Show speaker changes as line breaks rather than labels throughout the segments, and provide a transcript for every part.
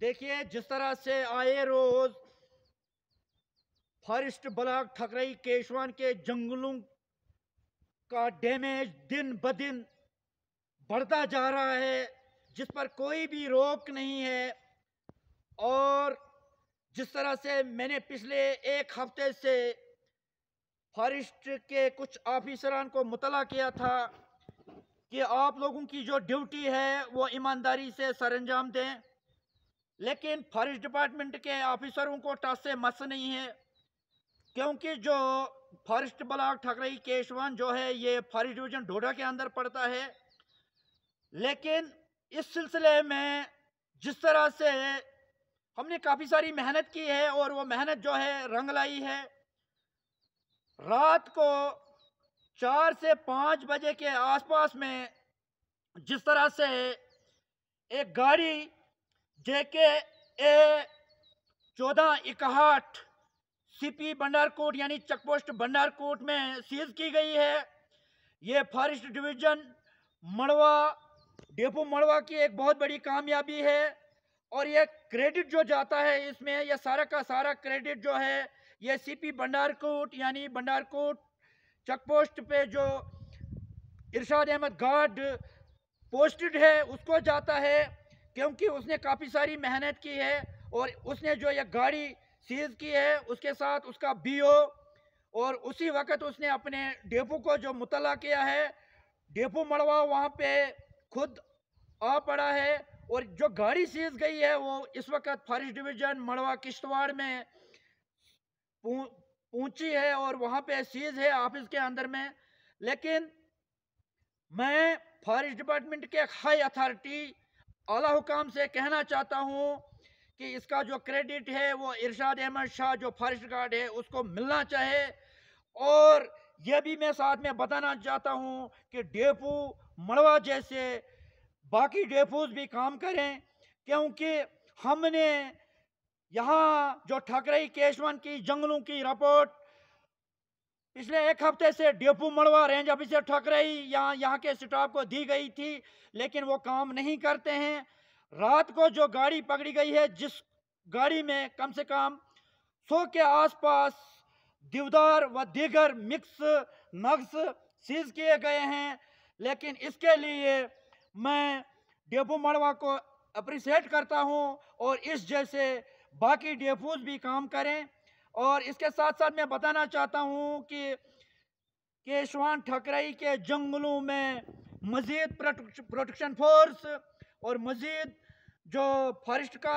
देखिए जिस तरह से आए रोज फॉरेस्ट ब्लॉक ठकराई केशवान के जंगलों का डैमेज दिन ब दिन बढ़ता जा रहा है जिस पर कोई भी रोक नहीं है और जिस तरह से मैंने पिछले एक हफ्ते से फॉरेस्ट के कुछ ऑफिसरान को मुतला किया था कि आप लोगों की जो ड्यूटी है वो ईमानदारी से सरंजाम दें लेकिन फॉरेस्ट डिपार्टमेंट के ऑफिसरों को टस से मस नहीं है क्योंकि जो फॉरेस्ट ब्लॉक ठकरई केशवान जो है ये फॉरेस्ट डिवीजन डोडा के अंदर पड़ता है लेकिन इस सिलसिले में जिस तरह से हमने काफ़ी सारी मेहनत की है और वो मेहनत जो है रंग लाई है रात को चार से पाँच बजे के आसपास में जिस तरह से एक गाड़ी जेके ए चौदह इकहठ सीपी भंडारकोट यानी चेकपोस्ट भंडारकोट में सीज की गई है ये forest division Marwah depot Marwah की एक बहुत बड़ी कामयाबी है और ये क्रेडिट जो जाता है इसमें यह सारा का सारा क्रेडिट जो है ये सीपी भंडारकोट यानी भंडारकोट चेकपोस्ट पे जो इरशाद अहमद गार्ड पोस्टेड है उसको जाता है क्योंकि उसने काफ़ी सारी मेहनत की है और उसने जो यह गाड़ी सीज की है उसके साथ उसका बीओ और उसी वक्त उसने अपने डेपो को जो मुतला किया है डेपो मड़वा वहाँ पे खुद आ पड़ा है और जो गाड़ी सीज गई है वो इस वक्त फॉरेस्ट डिवीज़न मड़वा किश्तवाड़ में पहुँची है और वहाँ पे सीज है ऑफिस के अंदर में लेकिन मैं फॉरेस्ट डिपार्टमेंट के हाई अथॉरिटी आला हुकाम से कहना चाहता हूँ कि इसका जो क्रेडिट है वो इरशाद अहमद शाह जो फॉरेस्ट गार्ड है उसको मिलना चाहे और यह भी मैं साथ में बताना चाहता हूँ कि डेपू मड़वा जैसे बाकी डेपूज भी काम करें क्योंकि हमने यहाँ जो ठकरई केशवन की जंगलों की रिपोर्ट पिछले एक हफ्ते से डेपू मड़वा रेंज ऑफिसर रही यहाँ यहाँ के स्टाफ को दी गई थी लेकिन वो काम नहीं करते हैं रात को जो गाड़ी पकड़ी गई है जिस गाड़ी में कम से कम सौ के आसपास दीवदार व दीगर मिक्स नग्स सीज किए गए हैं लेकिन इसके लिए मैं डेपू मड़वा को अप्रिशिएट करता हूँ और इस जैसे बाकी डेपूज भी काम करें और इसके साथ साथ मैं बताना चाहता हूँ कि केशवान ठकराई के जंगलों में मज़ीद प्रोटेक्शन फोर्स और मज़ीद जो फॉरेस्ट का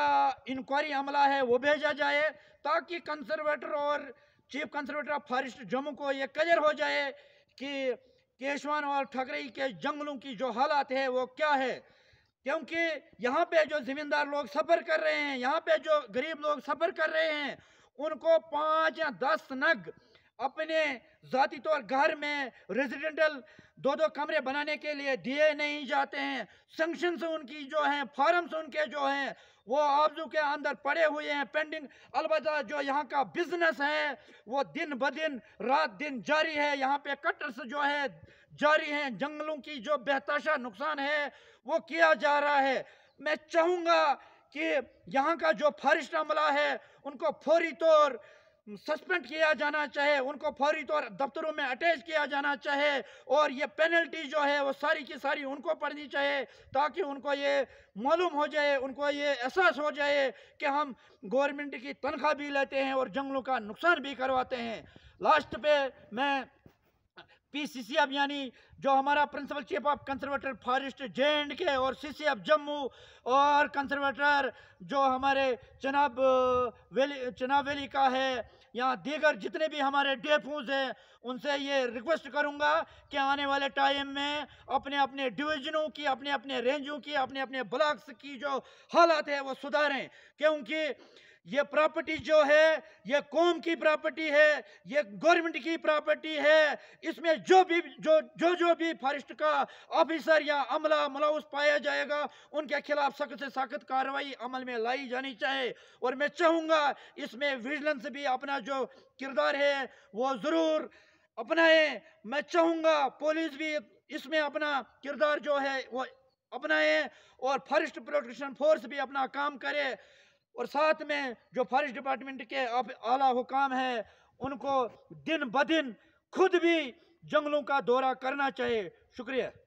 इंक्वायरी अमला है वो भेजा जाए ताकि कंजर्वेटर और chief conservator of forest Jammu को ये कजर हो जाए कि केशवान और ठकराई के जंगलों की जो हालात है वो क्या है क्योंकि यहाँ पे जो ज़मींदार लोग सफ़र कर रहे हैं यहाँ पे जो गरीब लोग सफ़र कर रहे हैं उनको पाँच या दस नग अपने जाती तौर घर में रेजिडेंटल दो दो कमरे बनाने के लिए दिए नहीं जाते हैं सेंक्शन से उनकी जो हैं फार्म्स उनके जो हैं वो आबजू के अंदर पड़े हुए हैं पेंडिंग अलबत् जो यहाँ का बिजनेस है वो दिन ब दिन रात दिन जारी है यहाँ पे कटर्स जो है जारी हैं जंगलों की जो बेहताशा नुकसान है वो किया जा रहा है मैं चाहूँगा कि यहाँ का जो फरिश्त अमला है उनको फौरी तौर सस्पेंड किया जाना चाहिए उनको फौरी तौर दफ्तरों में अटैच किया जाना चाहिए और ये पेनल्टी जो है वो सारी की सारी उनको पड़नी चाहिए ताकि उनको ये मालूम हो जाए उनको ये एहसास हो जाए कि हम गवर्नमेंट की तनख्वाह भी लेते हैं और जंगलों का नुकसान भी करवाते हैं लास्ट पे मैं पीसीसी अब यानी जो हमारा principal chief of conservator forest J and K और सीसी ऑफ जम्मू और कंजर्वेटर जो हमारे चनाब वैली चनाब वैली का है या दीगर जितने भी हमारे डेफूज हैं उनसे ये रिक्वेस्ट करूंगा कि आने वाले टाइम में अपने अपने डिवीजनों की अपने अपने रेंजों की अपने अपने ब्लॉक्स की जो हालात है वो सुधारें क्योंकि ये प्रॉपर्टी जो है ये कौम की प्रॉपर्टी है ये गवर्नमेंट की प्रॉपर्टी है इसमें जो भी जो जो जो भी फॉरेस्ट का ऑफिसर या अमला मलाउस पाया जाएगा उनके खिलाफ सख्त से सख्त कार्रवाई अमल में लाई जानी चाहिए और मैं चाहूँगा इसमें विजिलेंस भी अपना जो किरदार है वो ज़रूर अपनाए मैं चाहूँगा पुलिस भी इसमें अपना किरदार जो है वो अपनाएं और फॉरेस्ट प्रोटेक्शन फोर्स भी अपना काम करे और साथ में जो फॉरेस्ट डिपार्टमेंट के आला हुकाम हैं उनको दिन ब दिन खुद भी जंगलों का दौरा करना चाहिए शुक्रिया